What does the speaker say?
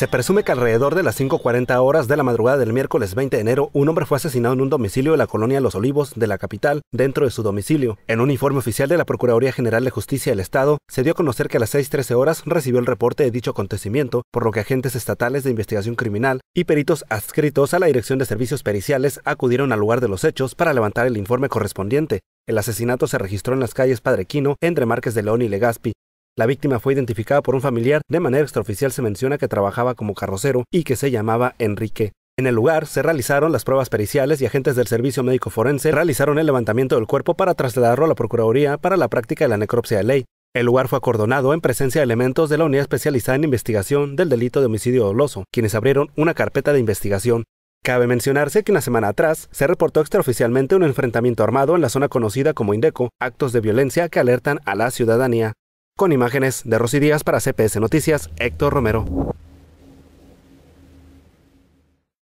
Se presume que alrededor de las 5.40 horas de la madrugada del miércoles 20 de enero, un hombre fue asesinado en un domicilio de la colonia Los Olivos de la capital, dentro de su domicilio. En un informe oficial de la Procuraduría General de Justicia del Estado, se dio a conocer que a las 6.13 horas recibió el reporte de dicho acontecimiento, por lo que agentes estatales de investigación criminal y peritos adscritos a la Dirección de Servicios Periciales acudieron al lugar de los hechos para levantar el informe correspondiente. El asesinato se registró en las calles Padre Quino, entre Marques de León y Legaspi, la víctima fue identificada por un familiar, de manera extraoficial se menciona que trabajaba como carrocero y que se llamaba Enrique. En el lugar se realizaron las pruebas periciales y agentes del Servicio Médico Forense realizaron el levantamiento del cuerpo para trasladarlo a la Procuraduría para la práctica de la necropsia de ley. El lugar fue acordonado en presencia de elementos de la Unidad Especializada en Investigación del Delito de Homicidio Doloso, quienes abrieron una carpeta de investigación. Cabe mencionarse que una semana atrás se reportó extraoficialmente un enfrentamiento armado en la zona conocida como Indeco, actos de violencia que alertan a la ciudadanía. Con imágenes de Rosy Díaz para CPS Noticias, Héctor Romero.